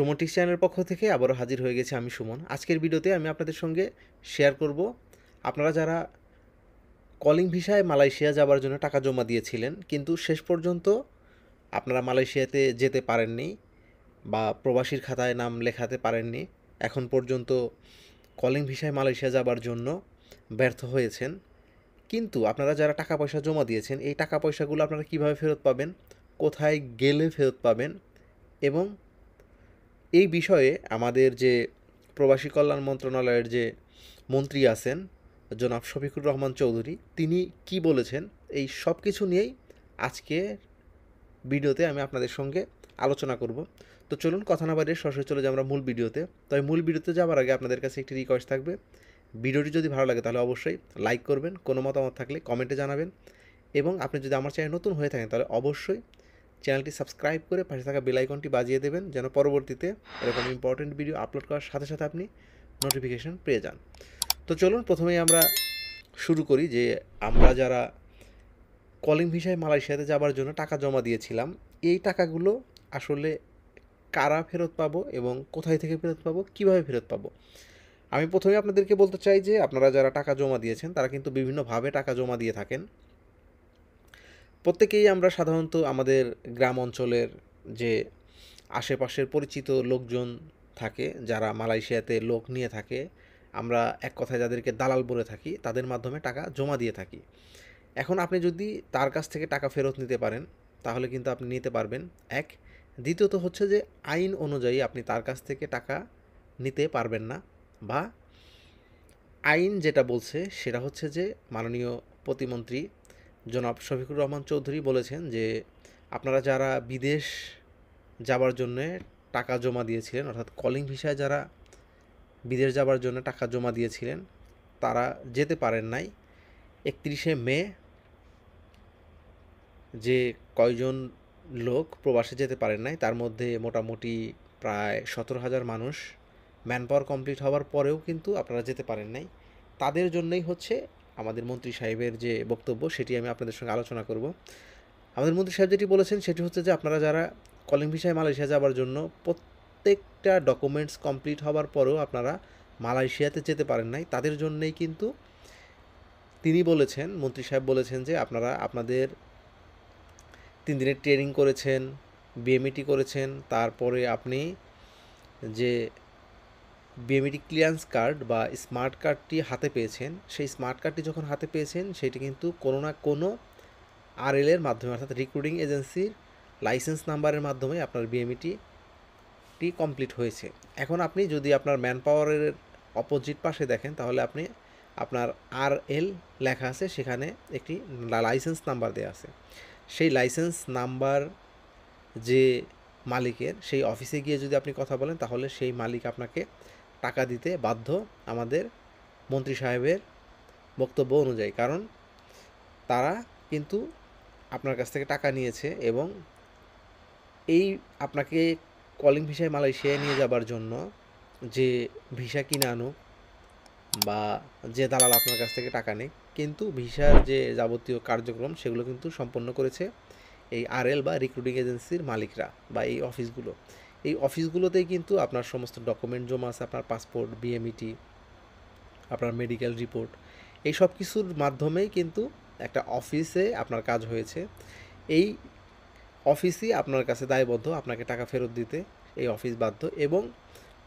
Suman tricks চ্যানেলের পক্ষ থেকে আবারও হাজির হয়ে গেছে আমি সুমন আজকের ভিডিওতে আমি আপনাদের সঙ্গে শেয়ার করব আপনারা যারা কলিং ভিসায় মালয়েশিয়া যাবার জন্য টাকা জমা দিয়েছিলেন কিন্তু শেষ পর্যন্ত আপনারা মালয়েশিয়াতে যেতে পারেননি বা প্রবাসীর খাতায় নাম লেখাতে পারেননি এখন পর্যন্ত কলিং ভিসায় মালয়েশিয়া যাবার জন্য ব্যর্থ হয়েছেন কিন্তু আপনারা যারা টাকা পয়সা জমা দিয়েছেন এই টাকা পয়সাগুলো আপনারা কিভাবে ফেরত পাবেন কোথায় গেলে ফেরত পাবেন এবং এই বিষয়ে আমাদের যে প্রবাসী কল্যাণ মন্ত্রণালয়ের যে মন্ত্রী আছেন জনাব শফিকুর রহমান চৌধুরী তিনি কি বলেছেন এই সব কিছু নিয়েই আজকে ভিডিওতে আমি আপনাদের সঙ্গে আলোচনা করব তো চলুন কথা না বাড়িয়ে সরাসরি চলে যাই আমরা মূল ভিডিওতে তবে মূল ভিডিওতে যাওয়ার আগে আপনাদের কাছে একটি রিকোয়েস্ট থাকবে ভিডিওটি যদি ভালো লাগে তাহলে অবশ্যই লাইক করবেন কোনো মতামত থাকলে কমেন্টে জানাবেন এবং আপনি যদি আমার চ্যানেল নতুন হয়ে থাকেন তাহলে অবশ্যই চ্যানেলটি সাবস্ক্রাইব করে পাশে থাকা বেলাইকনটি বাজিয়ে দেবেন যেন পরবর্তীতে এরকম ইম্পর্টেন্ট ভিডিও আপলোড করার সাথে সাথে আপনি নোটিফিকেশান পেয়ে যান তো চলুন প্রথমেই আমরা শুরু করি যে আমরা যারা কলিং ভিসায় মালয়েশিয়াতে যাবার জন্য টাকা জমা দিয়েছিলাম এই টাকাগুলো আসলে কারা ফেরত পাবো এবং কোথায় থেকে ফেরত পাবো কিভাবে ফেরত পাব আমি প্রথমে আপনাদেরকে বলতে চাই যে আপনারা যারা টাকা জমা দিয়েছেন তারা কিন্তু বিভিন্নভাবে টাকা জমা দিয়ে থাকেন প্রত্যেকেই আমরা সাধারণত আমাদের গ্রাম অঞ্চলের যে আশেপাশের পরিচিত লোকজন থাকে যারা মালয়েশিয়াতে লোক নিয়ে থাকে আমরা এক কথায় যাদেরকে দালাল বলে থাকি তাদের মাধ্যমে টাকা জমা দিয়ে থাকি এখন আপনি যদি তার কাছ থেকে টাকা ফেরত নিতে পারেন তাহলে কিন্তু আপনি নিতে পারবেন এক দ্বিতীয়ত হচ্ছে যে আইন অনুযায়ী আপনি তার কাছ থেকে টাকা নিতে পারবেন না বা আইন যেটা বলছে সেটা হচ্ছে যে মাননীয় প্রতিমন্ত্রী জনাব শফিকুর রহমান চৌধুরী বলেছেন যে আপনারা যারা বিদেশ যাবার জন্যে টাকা জমা দিয়েছিলেন অর্থাৎ কলিং ভিসায় যারা বিদেশ যাবার জন্য টাকা জমা দিয়েছিলেন তারা যেতে পারেন নাই একত্রিশে মে যে কয়জন লোক প্রবাসে যেতে পারেন নাই তার মধ্যে মোটামুটি প্রায় সতেরো হাজার মানুষ ম্যান পাওয়ার কমপ্লিট হওয়ার পরেও কিন্তু আপনারা যেতে পারেন নাই তাদের জন্যই হচ্ছে আমাদের মন্ত্রী সাহেবের যে বক্তব্য সেটি আমি আপনাদের সঙ্গে আলোচনা করব আমাদের মন্ত্রী সাহেব যেটি বলেছেন সেটি হচ্ছে যে আপনারা যারা কলিং ভিসায় মালয়েশিয়া যাওয়ার জন্য প্রত্যেকটা ডকুমেন্টস কমপ্লিট হবার পরেও আপনারা মালয়েশিয়াতে যেতে পারেন নাই তাদের জন্যেই কিন্তু তিনি বলেছেন মন্ত্রী সাহেব বলেছেন যে আপনারা আপনাদের তিন দিনের ট্রেনিং করেছেন বিএমইটি e করেছেন তারপরে আপনি যে বিএমইটি ক্লিয়ারেন্স কার্ড বা স্মার্ট কার্ডটি হাতে পেয়েছেন সেই স্মার্ট কার্ডটি যখন হাতে পেয়েছেন সেটি কিন্তু কোনো না কোনো আরএলের মাধ্যমে অর্থাৎ রিক্রুটিং এজেন্সির লাইসেন্স নাম্বারের মাধ্যমে আপনার বিএমইটি টি কমপ্লিট হয়েছে এখন আপনি যদি আপনার ম্যান পাওয়ারের অপোজিট পাশে দেখেন তাহলে আপনি আপনার আর এল লেখা আছে সেখানে একটি লাইসেন্স নাম্বার দেওয়া আছে সেই লাইসেন্স নাম্বার যে মালিকের সেই অফিসে গিয়ে যদি আপনি কথা বলেন তাহলে সেই মালিক আপনাকে টাকা দিতে বাধ্য আমাদের মন্ত্রী সাহেবের বক্তব্য অনুযায়ী কারণ তারা কিন্তু আপনার কাছ থেকে টাকা নিয়েছে এবং এই আপনাকে কলিং ভিসায় মালয়েশিয়ায় নিয়ে যাবার জন্য যে ভিসা কিনে আনুক বা যে দালাল আপনার কাছ থেকে টাকা নেই কিন্তু ভিসার যে যাবতীয় কার্যক্রম সেগুলো কিন্তু সম্পন্ন করেছে এই আরএল বা রিক্রুটিং এজেন্সির মালিকরা বা এই অফিসগুলো এই অফিসগুলোতেই কিন্তু আপনার সমস্ত ডকুমেন্ট জমা আছে আপনার পাসপোর্ট বিএমইটি e আপনার মেডিকেল রিপোর্ট এই সব কিছুর মাধ্যমেই কিন্তু একটা অফিসে আপনার কাজ হয়েছে এই অফিসই আপনার কাছে দায়বদ্ধ আপনাকে টাকা ফেরত দিতে এই অফিস বাধ্য এবং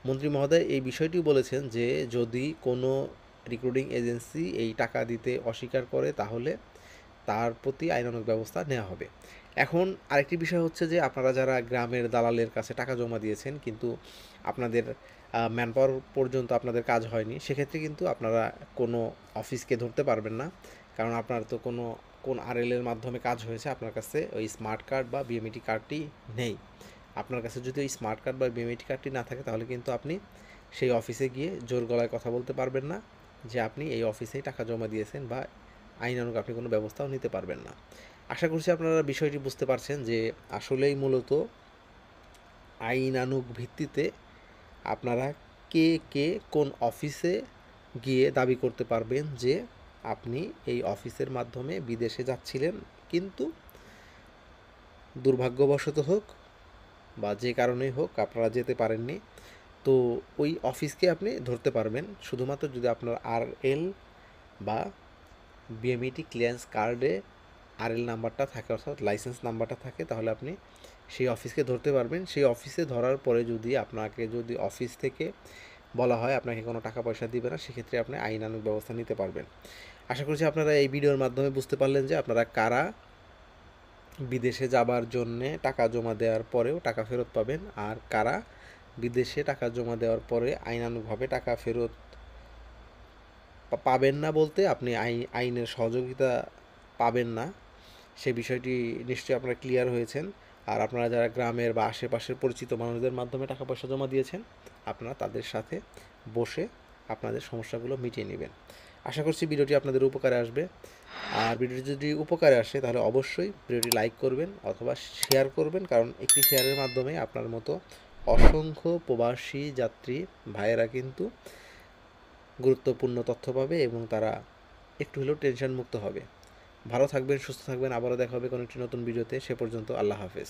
মন্ত্রী মহোদয় এই বিষয়টি বলেছেন যে যদি কোনো রিক্রুটিং এজেন্সি এই টাকা দিতে অস্বীকার করে তাহলে তার প্রতি আইনানুক ব্যবস্থা নেওয়া হবে এখন আরেকটি বিষয় হচ্ছে যে আপনারা যারা গ্রামের দালালের কাছে টাকা জমা দিয়েছেন কিন্তু আপনাদের ম্যান পাওয়ার পর্যন্ত আপনাদের কাজ হয়নি সেক্ষেত্রে কিন্তু আপনারা কোনো অফিসকে ধরতে পারবেন না কারণ আপনার তো কোনো কোন আরএলের মাধ্যমে কাজ হয়েছে আপনার কাছে ওই স্মার্ট কার্ড বা বিএমইটি কার্ডটি নেই আপনার কাছে যদি ওই স্মার্ট কার্ড বা বিএমইটি কার্ডটি না থাকে তাহলে কিন্তু আপনি সেই অফিসে গিয়ে জোর গলায় কথা বলতে পারবেন না যে আপনি এই অফিসেই টাকা জমা দিয়েছেন বা আইনানুক আপনি কোনো ব্যবস্থাও নিতে পারবেন না আশা করছি আপনারা বিষয়টি বুঝতে পারছেন যে আসলেই মূলত আইনানুগ ভিত্তিতে আপনারা কে কে কোন অফিসে গিয়ে দাবি করতে পারবেন যে আপনি এই অফিসের মাধ্যমে বিদেশে যাচ্ছিলেন কিন্তু দুর্ভাগ্যবশত হোক বা যে কারণেই হোক আপনারা যেতে পারেননি তো ওই অফিসকে আপনি ধরতে পারবেন শুধুমাত্র যদি আপনার আর এল বা বিএমইটি ক্লিয়ারেন্স কার্ডে আরএল নাম্বারটা থাকে অর্থাৎ লাইসেন্স নাম্বারটা থাকে তাহলে আপনি সেই অফিসকে ধরতে পারবেন সেই অফিসে ধরার পরে যদি আপনাকে যদি অফিস থেকে বলা হয় আপনাকে কোনো টাকা পয়সা দিবে না সেক্ষেত্রে আপনি আইনানুক ব্যবস্থা নিতে পারবেন আশা করছি আপনারা এই ভিডিওর মাধ্যমে বুঝতে পারলেন যে আপনারা কারা বিদেশে যাবার জন্যে টাকা জমা দেওয়ার পরেও টাকা ফেরত পাবেন আর কারা বিদেশে টাকা জমা দেওয়ার পরে আইনানুকভাবে টাকা ফেরত পাবেন না বলতে আপনি আইনের সহযোগিতা পাবেন না সে বিষয়টি নিশ্চয়ই আপনারা ক্লিয়ার হয়েছেন আর আপনারা যারা গ্রামের বা আশেপাশের পরিচিত মানুষদের মাধ্যমে টাকা পয়সা জমা দিয়েছেন আপনারা তাদের সাথে বসে আপনাদের সমস্যাগুলো মিটিয়ে নেবেন আশা করছি ভিডিওটি আপনাদের উপকারে আসবে আর ভিডিওটি যদি উপকারে আসে তাহলে অবশ্যই ভিডিওটি লাইক করবেন অথবা শেয়ার করবেন কারণ একটি শেয়ারের মাধ্যমে আপনার মতো অসংখ্য প্রবাসী যাত্রী ভাইয়েরা কিন্তু গুরুত্বপূর্ণ তথ্য পাবে এবং তারা একটু হলেও টেনশন মুক্ত হবে ভালো থাকবেন সুস্থ থাকবেন আবারও দেখা হবে কোনো একটি নতুন ভিডিওতে সে পর্যন্ত আল্লাহ হাফেজ